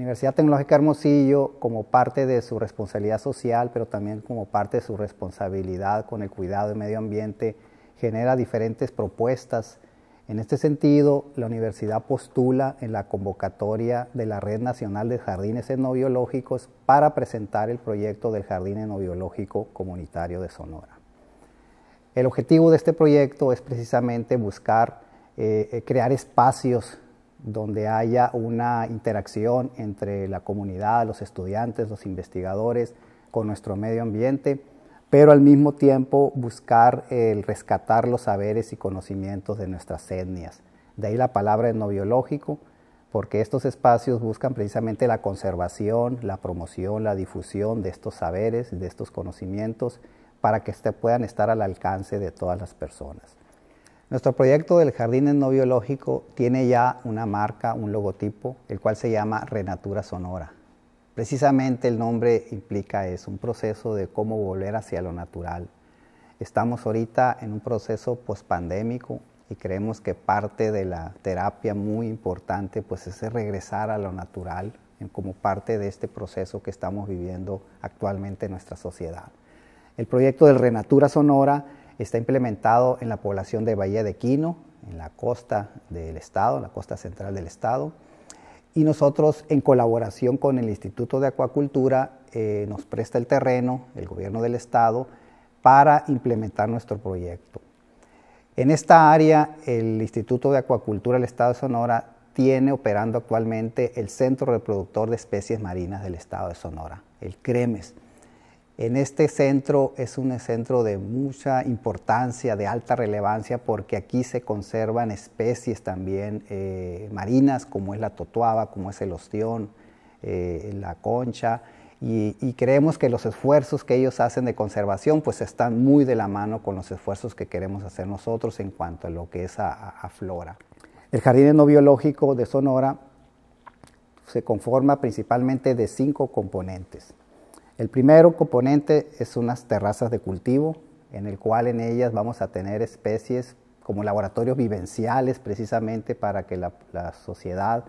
Universidad Tecnológica Hermosillo, como parte de su responsabilidad social, pero también como parte de su responsabilidad con el cuidado del medio ambiente, genera diferentes propuestas. En este sentido, la universidad postula en la convocatoria de la Red Nacional de Jardines Etnobiológicos para presentar el proyecto del Jardín Etnobiológico Comunitario de Sonora. El objetivo de este proyecto es precisamente buscar eh, eh, crear espacios donde haya una interacción entre la comunidad, los estudiantes, los investigadores, con nuestro medio ambiente, pero al mismo tiempo buscar el rescatar los saberes y conocimientos de nuestras etnias. De ahí la palabra etnobiológico, porque estos espacios buscan precisamente la conservación, la promoción, la difusión de estos saberes, de estos conocimientos, para que puedan estar al alcance de todas las personas. Nuestro proyecto del jardín no biológico tiene ya una marca, un logotipo, el cual se llama Renatura Sonora. Precisamente el nombre implica eso, un proceso de cómo volver hacia lo natural. Estamos ahorita en un proceso pospandémico y creemos que parte de la terapia muy importante pues es regresar a lo natural como parte de este proceso que estamos viviendo actualmente en nuestra sociedad. El proyecto del Renatura Sonora Está implementado en la población de Bahía de Quino, en la costa del estado, en la costa central del estado. Y nosotros, en colaboración con el Instituto de Acuacultura, eh, nos presta el terreno, el gobierno del estado, para implementar nuestro proyecto. En esta área, el Instituto de Acuacultura del Estado de Sonora tiene operando actualmente el Centro Reproductor de Especies Marinas del Estado de Sonora, el CREMES. En este centro es un centro de mucha importancia, de alta relevancia, porque aquí se conservan especies también eh, marinas, como es la totuaba, como es el ostión, eh, la concha, y, creemos que los esfuerzos que ellos hacen de conservación pues están muy de la mano con los esfuerzos que queremos hacer nosotros en cuanto a lo que es a, flora. El Jardín biológico de Sonora se conforma principalmente de cinco componentes. El primero componente es unas terrazas de cultivo, en el cual en ellas vamos a tener especies como laboratorios vivenciales precisamente para que la, sociedad,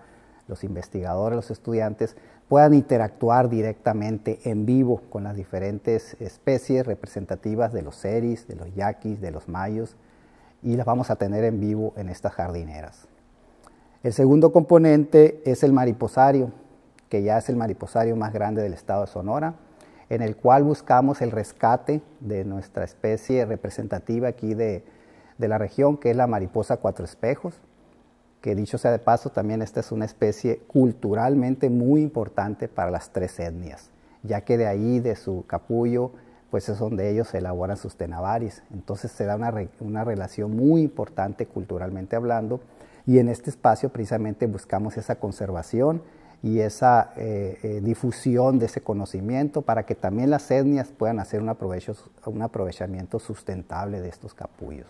los investigadores, los estudiantes puedan interactuar directamente en vivo con las diferentes especies representativas de los seris, de los yaquis, de los mayos, y las vamos a tener en vivo en estas jardineras. El segundo componente es el mariposario, que ya es el mariposario más grande del estado de Sonora, en el cual buscamos el rescate de nuestra especie representativa aquí de, la región, que es la mariposa cuatro espejos, que dicho sea de paso, también esta es una especie culturalmente muy importante para las tres etnias, ya que de ahí, de su capullo, pues es donde ellos elaboran sus tenabaris. Entonces se da una, una relación muy importante culturalmente hablando y en este espacio precisamente buscamos esa conservación y esa eh, eh, difusión de ese conocimiento para que también las etnias puedan hacer un, aprovechamiento sustentable de estos capullos.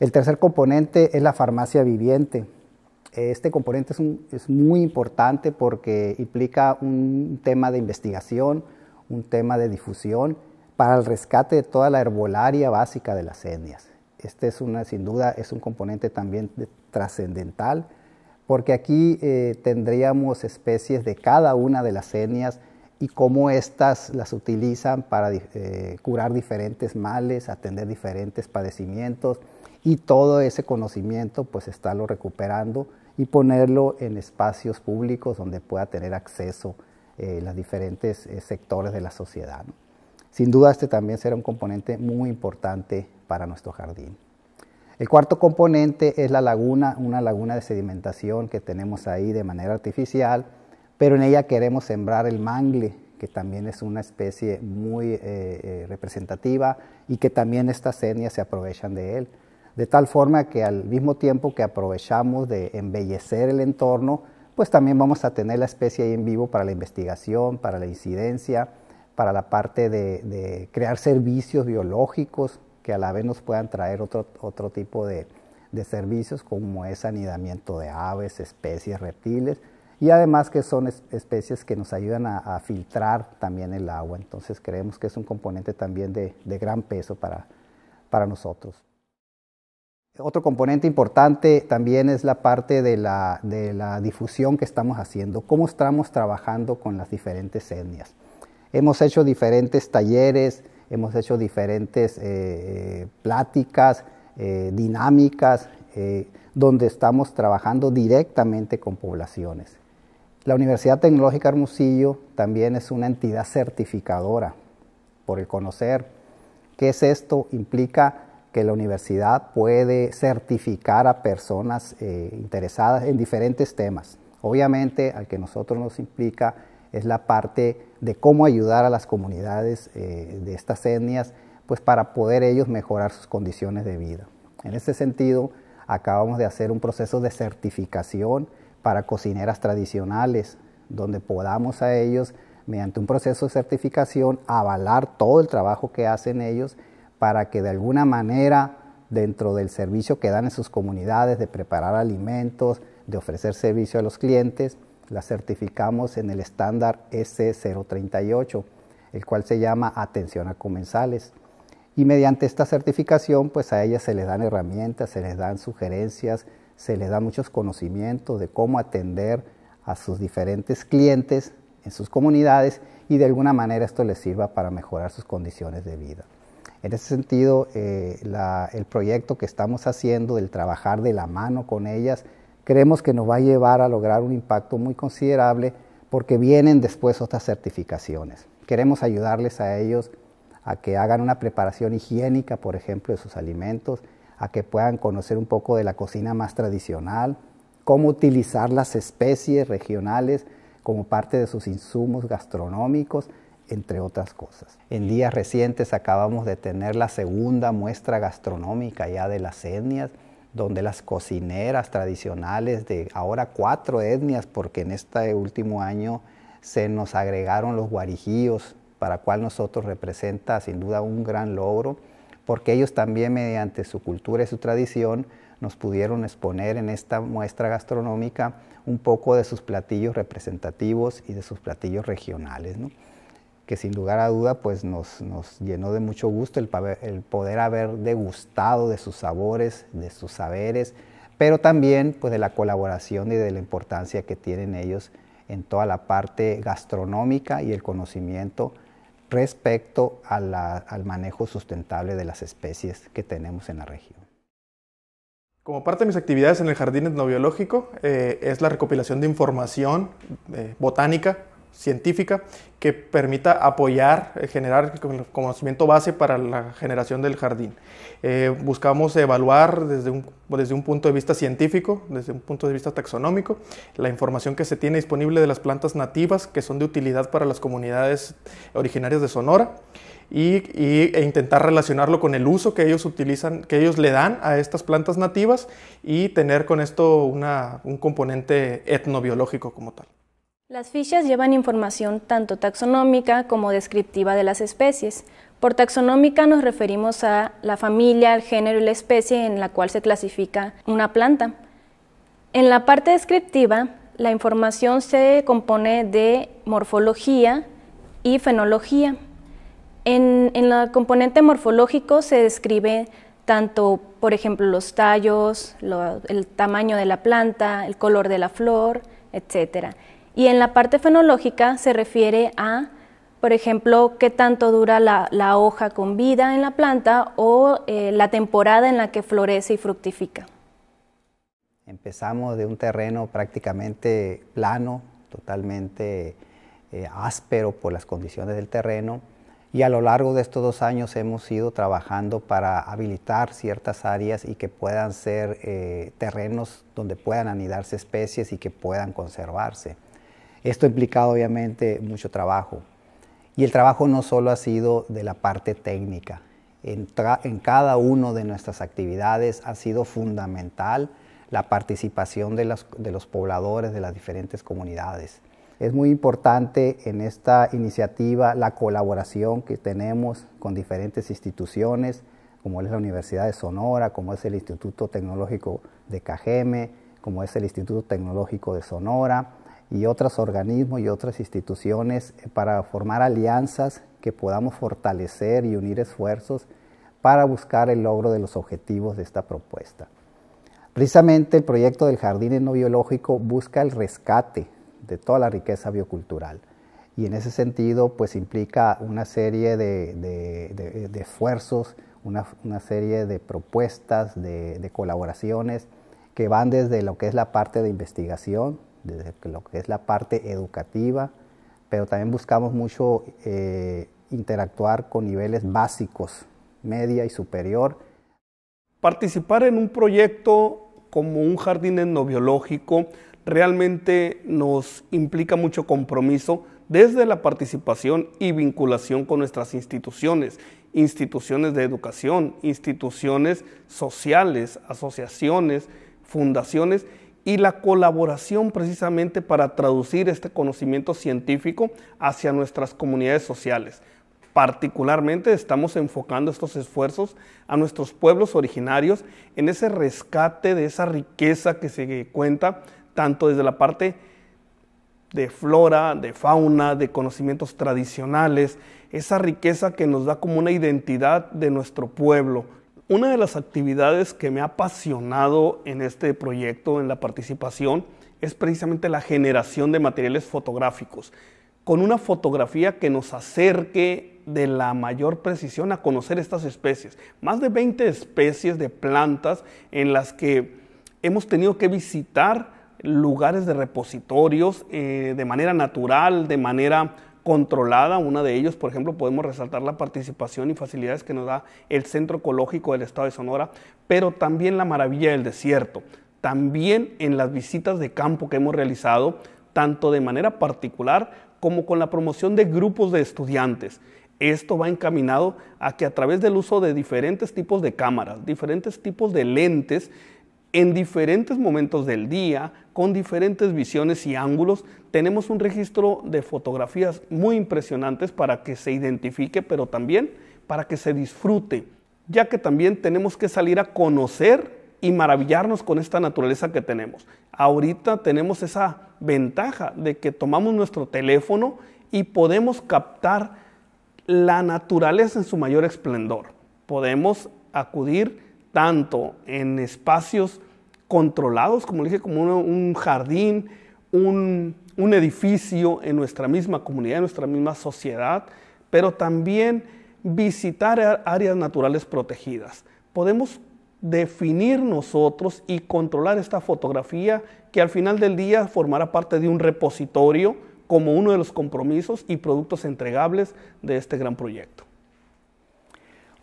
El tercer componente es la farmacia viviente. Este componente es, muy importante porque implica un tema de investigación, un tema de difusión para el rescate de toda la herbolaria básica de las etnias. Este es sin duda, es un componente también trascendental porque aquí eh, tendríamos especies de cada una de las etnias y cómo éstas las utilizan para eh, curar diferentes males, atender diferentes padecimientos y todo ese conocimiento pues estarlo recuperando y ponerlo en espacios públicos donde pueda tener acceso eh, los diferentes eh, sectores de la sociedad. Sin duda este también será un componente muy importante para nuestro jardín. El cuarto componente es la laguna, una laguna de sedimentación que tenemos ahí de manera artificial, pero en ella queremos sembrar el mangle, que también es una especie muy eh, eh, representativa y que también estas etnias se aprovechan de él. De tal forma que al mismo tiempo que aprovechamos de embellecer el entorno, pues también vamos a tener la especie ahí en vivo para la investigación, para la incidencia, para la parte de crear servicios biológicos, que a la vez nos puedan traer otro, tipo de, servicios como es anidamiento de aves, especies, reptiles y además que son especies que nos ayudan a, filtrar también el agua. Entonces creemos que es un componente también de, gran peso para, nosotros. Otro componente importante también es la parte de la, de la, difusión que estamos haciendo, cómo estamos trabajando con las diferentes etnias. Hemos hecho diferentes talleres, hemos hecho diferentes eh, eh, pláticas, eh, dinámicas, donde estamos trabajando directamente con poblaciones. La Universidad Tecnológica Hermosillo también es una entidad certificadora por el conocer. ¿Qué es esto? Implica que la universidad puede certificar a personas interesadas en diferentes temas. Obviamente, al que nosotros nos implica es la parte de cómo ayudar a las comunidades eh, de estas etnias, pues para poder ellos mejorar sus condiciones de vida. En ese sentido, acabamos de hacer un proceso de certificación para cocineras tradicionales, donde podamos a ellos, mediante un proceso de certificación, avalar todo el trabajo que hacen ellos para que de alguna manera, dentro del servicio que dan en sus comunidades, de preparar alimentos, de ofrecer servicio a los clientes, la certificamos en el estándar S038, el cual se llama atención a comensales. Y mediante esta certificación, pues a ellas se les dan herramientas, se les dan sugerencias, se les da muchos conocimientos de cómo atender a sus diferentes clientes en sus comunidades y de alguna manera esto les sirva para mejorar sus condiciones de vida. En ese sentido, eh, el proyecto que estamos haciendo, del trabajar de la mano con ellas, creemos que nos va a llevar a lograr un impacto muy considerable porque vienen después otras certificaciones. Queremos ayudarles a ellos a que hagan una preparación higiénica, por ejemplo, de sus alimentos, a que puedan conocer un poco de la cocina más tradicional, cómo utilizar las especies regionales como parte de sus insumos gastronómicos, entre otras cosas. En días recientes acabamos de tener la segunda muestra gastronómica ya de las etnias, donde las cocineras tradicionales de ahora cuatro etnias, porque en este último año se nos agregaron los guarijíos, para cual nosotros representa sin duda un gran logro, porque ellos también mediante su cultura y su tradición nos pudieron exponer en esta muestra gastronómica un poco de sus platillos representativos y de sus platillos regionales que sin lugar a duda pues nos, nos llenó de mucho gusto el, poder haber degustado de sus sabores, de sus saberes, pero también pues de la colaboración y de la importancia que tienen ellos en toda la parte gastronómica y el conocimiento respecto al manejo sustentable de las especies que tenemos en la región. Como parte de mis actividades en el jardín etnobiológico eh, es la recopilación de información eh, botánica científica que permita apoyar, eh, generar conocimiento base para la generación del jardín. Eh, buscamos evaluar desde un, desde un punto de vista científico, desde un punto de vista taxonómico, la información que se tiene disponible de las plantas nativas que son de utilidad para las comunidades originarias de Sonora. Y, e intentar relacionarlo con el uso que ellos utilizan, que ellos le dan a estas plantas nativas y tener con esto un componente etnobiológico como tal. Las fichas llevan información tanto taxonómica como descriptiva de las especies. Por taxonómica nos referimos a la familia, el género y la especie en la cual se clasifica una planta. En la parte descriptiva, la información se compone de morfología y fenología. En, el la componente morfológico se describe tanto, por ejemplo, los tallos, el tamaño de la planta, el color de la flor, etcétera. Y en la parte fenológica se refiere a, por ejemplo, qué tanto dura la, hoja con vida en la planta o eh, la temporada en la que florece y fructifica. Empezamos de un terreno prácticamente plano, totalmente eh, áspero por las condiciones del terreno y a lo largo de estos dos años hemos ido trabajando para habilitar ciertas áreas y que puedan ser eh, terrenos donde puedan anidarse especies y que puedan conservarse. Esto ha implicado obviamente mucho trabajo. Y el trabajo no solo ha sido de la parte técnica, en, cada una de nuestras actividades ha sido fundamental la participación de los, de los pobladores de las diferentes comunidades. Es muy importante en esta iniciativa la colaboración que tenemos con diferentes instituciones, como es la Universidad de Sonora, como es el Instituto Tecnológico de Cajeme, como es el Instituto Tecnológico de Sonora, y otros organismos y otras instituciones para formar alianzas que podamos fortalecer y unir esfuerzos para buscar el logro de los objetivos de esta propuesta. Precisamente el proyecto del jardín biológico busca el rescate de toda la riqueza biocultural y en ese sentido pues implica una serie de, esfuerzos, una, una, serie de propuestas, de colaboraciones que van desde lo que es la parte de investigación, desde lo que es la parte educativa, pero también buscamos mucho eh, interactuar con niveles básicos, media y superior. Participar en un proyecto como un jardín etnobiológico realmente nos implica mucho compromiso desde la participación y vinculación con nuestras instituciones, instituciones de educación, instituciones sociales, asociaciones, fundaciones y la colaboración precisamente para traducir este conocimiento científico hacia nuestras comunidades sociales. Particularmente estamos enfocando estos esfuerzos a nuestros pueblos originarios en ese rescate de esa riqueza que se cuenta tanto desde la parte de flora, de fauna, de conocimientos tradicionales, esa riqueza que nos da como una identidad de nuestro pueblo, una de las actividades que me ha apasionado en este proyecto, en la participación, es precisamente la generación de materiales fotográficos, con una fotografía que nos acerque de la mayor precisión a conocer estas especies. Más de 20 especies de plantas en las que hemos tenido que visitar lugares de repositorios eh, de manera natural, de manera controlada. Una de ellos, por ejemplo, podemos resaltar la participación y facilidades que nos da el Centro Ecológico del Estado de Sonora, pero también la maravilla del desierto. También en las visitas de campo que hemos realizado, tanto de manera particular como con la promoción de grupos de estudiantes. Esto va encaminado a que a través del uso de diferentes tipos de cámaras, diferentes tipos de lentes, en diferentes momentos del día, con diferentes visiones y ángulos, tenemos un registro de fotografías muy impresionantes para que se identifique, pero también para que se disfrute, ya que también tenemos que salir a conocer y maravillarnos con esta naturaleza que tenemos. Ahorita tenemos esa ventaja de que tomamos nuestro teléfono y podemos captar la naturaleza en su mayor esplendor. Podemos acudir tanto en espacios controlados, como dije, como un jardín, un, edificio en nuestra misma comunidad, en nuestra misma sociedad, pero también visitar áreas naturales protegidas. Podemos definir nosotros y controlar esta fotografía que al final del día formará parte de un repositorio como uno de los compromisos y productos entregables de este gran proyecto.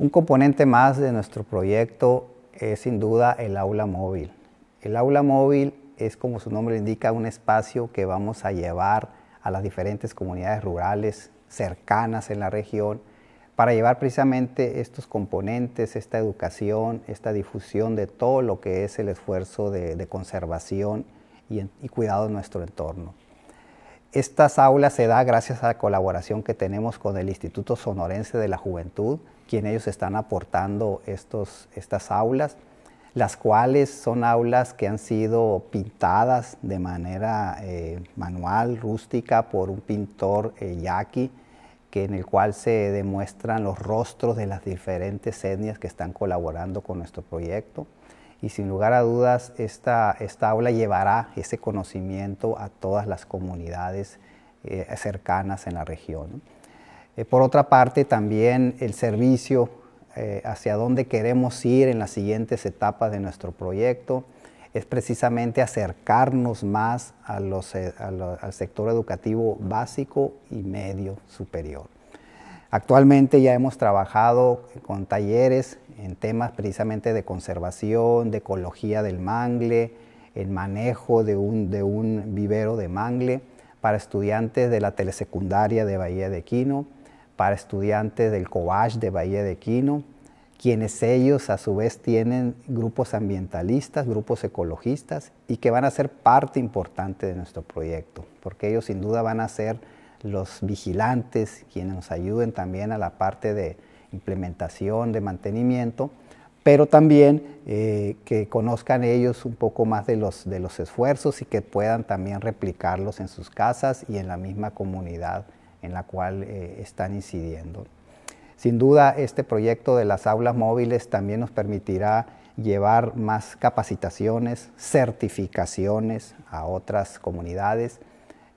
Un componente más de nuestro proyecto es sin duda el aula móvil. El aula móvil es, como su nombre indica, un espacio que vamos a llevar a las diferentes comunidades rurales cercanas en la región para llevar precisamente estos componentes, esta educación, esta difusión de todo lo que es el esfuerzo de, conservación y, y cuidado de nuestro entorno. Estas aulas se da gracias a la colaboración que tenemos con el Instituto Sonorense de la Juventud, quien ellos están aportando estos, estas aulas, las cuales son aulas que han sido pintadas de manera eh, manual, rústica, por un pintor eh, yaqui, que en el cual se demuestran los rostros de las diferentes etnias que están colaborando con nuestro proyecto. Y sin lugar a dudas, esta, aula llevará ese conocimiento a todas las comunidades eh, cercanas en la región. Eh, por otra parte, también el servicio eh, hacia dónde queremos ir en las siguientes etapas de nuestro proyecto es precisamente acercarnos más eh, al sector educativo básico y medio superior. Actualmente ya hemos trabajado con talleres en temas precisamente de conservación, de ecología del mangle, el manejo de un, de un vivero de mangle para estudiantes de la telesecundaria de Bahía de Quino para estudiantes del COBACH de Bahía de Quino, quienes ellos a su vez tienen grupos ambientalistas, grupos ecologistas y que van a ser parte importante de nuestro proyecto, porque ellos sin duda van a ser los vigilantes, quienes nos ayuden también a la parte de implementación, de mantenimiento, pero también eh, que conozcan ellos un poco más de los esfuerzos y que puedan también replicarlos en sus casas y en la misma comunidad en la cual eh, están incidiendo. Sin duda, este proyecto de las aulas móviles también nos permitirá llevar más capacitaciones, certificaciones a otras comunidades,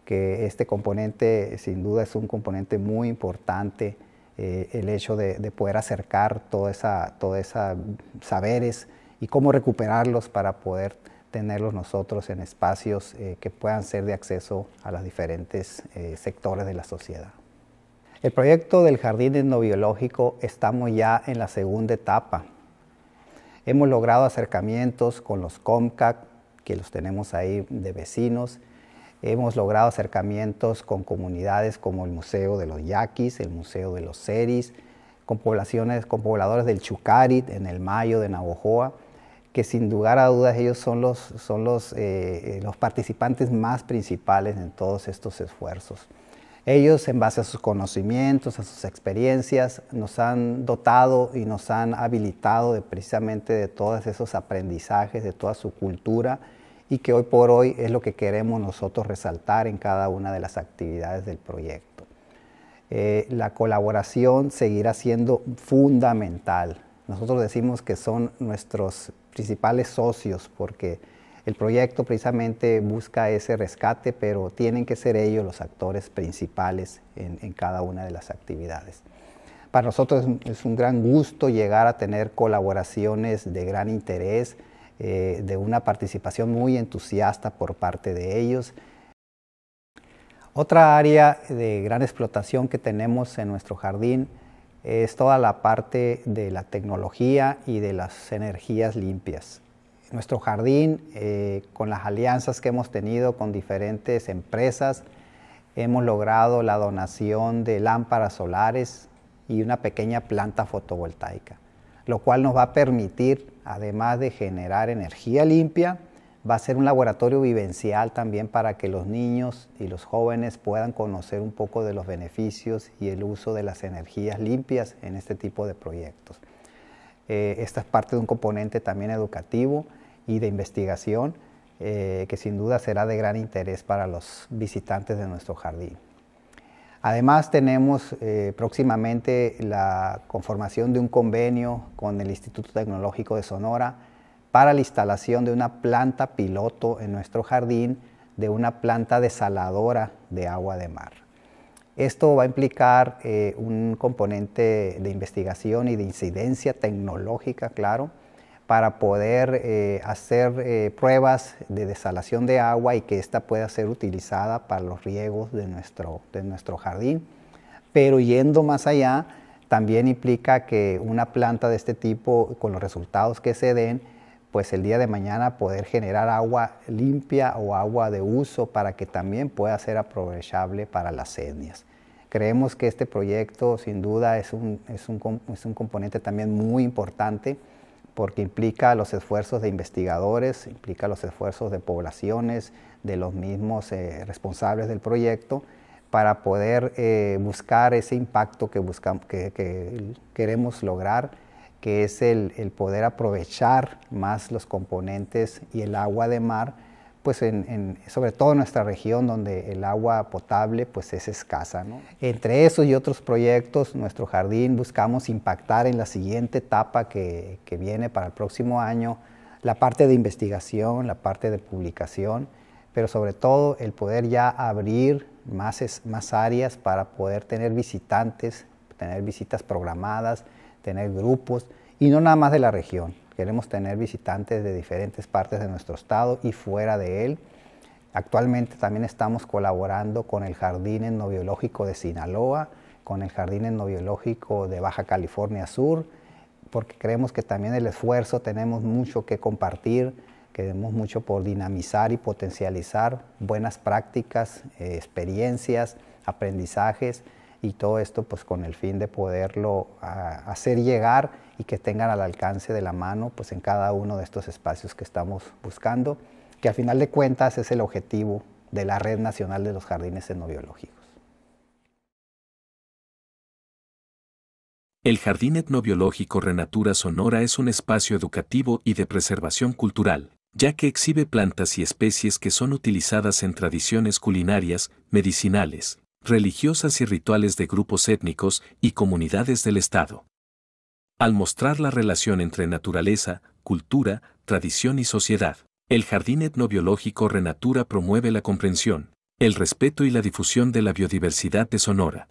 que este componente sin duda es un componente muy importante, eh, el hecho de, poder acercar todos esa, esa saberes y cómo recuperarlos para poder tenerlos nosotros en espacios eh, que puedan ser de acceso a los diferentes eh, sectores de la sociedad. El proyecto del jardín etnobiológico estamos ya en la segunda etapa. Hemos logrado acercamientos con los COMCAC, que los tenemos ahí de vecinos. Hemos logrado acercamientos con comunidades como el Museo de los Yaquis, el Museo de los Seris, con poblaciones, con pobladores del Chucarit, en el Mayo de Navojoa que sin lugar a dudas ellos son los, son los, eh, eh, los participantes más principales en todos estos esfuerzos. Ellos, en base a sus conocimientos, a sus experiencias, nos han dotado y nos han habilitado de, precisamente de todos esos aprendizajes, de toda su cultura y que hoy por hoy es lo que queremos nosotros resaltar en cada una de las actividades del proyecto. Eh, la colaboración seguirá siendo fundamental. Nosotros decimos que son nuestros principales socios, porque el proyecto precisamente busca ese rescate, pero tienen que ser ellos los actores principales en, cada una de las actividades. Para nosotros es un gran gusto llegar a tener colaboraciones de gran interés, eh, de una participación muy entusiasta por parte de ellos. Otra área de gran explotación que tenemos en nuestro jardín es toda la parte de la tecnología y de las energías limpias. Nuestro jardín, eh, con las alianzas que hemos tenido con diferentes empresas, hemos logrado la donación de lámparas solares y una pequeña planta fotovoltaica, lo cual nos va a permitir, además de generar energía limpia, Va a ser un laboratorio vivencial también para que los niños y los jóvenes puedan conocer un poco de los beneficios y el uso de las energías limpias en este tipo de proyectos. Eh, esta es parte de un componente también educativo y de investigación eh, que sin duda será de gran interés para los visitantes de nuestro jardín. Además tenemos eh, próximamente la conformación de un convenio con el Instituto Tecnológico de Sonora para la instalación de una planta piloto en nuestro jardín de una planta desaladora de agua de mar. Esto va a implicar eh, un componente de investigación y de incidencia tecnológica, claro, para poder eh, hacer eh, pruebas de desalación de agua y que ésta pueda ser utilizada para los riegos de nuestro jardín. Pero yendo más allá, también implica que una planta de este tipo, con los resultados que se den, pues el día de mañana poder generar agua limpia o agua de uso para que también pueda ser aprovechable para las etnias. Creemos que este proyecto sin duda es un, componente también muy importante porque implica los esfuerzos de investigadores, implica los esfuerzos de poblaciones, de los mismos eh, responsables del proyecto, para poder eh, buscar ese impacto que, buscamos, que queremos lograr que es el, poder aprovechar más los componentes y el agua de mar, pues sobre todo en nuestra región donde el agua potable pues es escasa. Entre esos y otros proyectos, nuestro jardín buscamos impactar en la siguiente etapa que, viene para el próximo año, la parte de investigación, la parte de publicación, pero sobre todo el poder ya abrir más áreas para poder tener visitantes, tener visitas programadas, tener grupos y no nada más de la región. Queremos tener visitantes de diferentes partes de nuestro estado y fuera de él. Actualmente también estamos colaborando con el Jardín Etnobiológico de Sinaloa, con el Jardín Etnobiológico de Baja California Sur, porque creemos que también el esfuerzo tenemos mucho que compartir, queremos mucho por dinamizar y potencializar buenas prácticas, eh, experiencias, aprendizajes y todo esto pues con el fin de poderlo ah, hacer llegar y que tengan al alcance de la mano pues en cada uno de estos espacios que estamos buscando, que al final de cuentas es el objetivo de la Red Nacional de los Jardines Etnobiológicos. El Jardín Etnobiológico Renatura Sonora es un espacio educativo y de preservación cultural, ya que exhibe plantas y especies que son utilizadas en tradiciones culinarias, medicinales, religiosas y rituales de grupos étnicos y comunidades del Estado. Al mostrar la relación entre naturaleza, cultura, tradición y sociedad, el jardín etnobiológico Renatura promueve la comprensión, el respeto y la difusión de la biodiversidad de Sonora,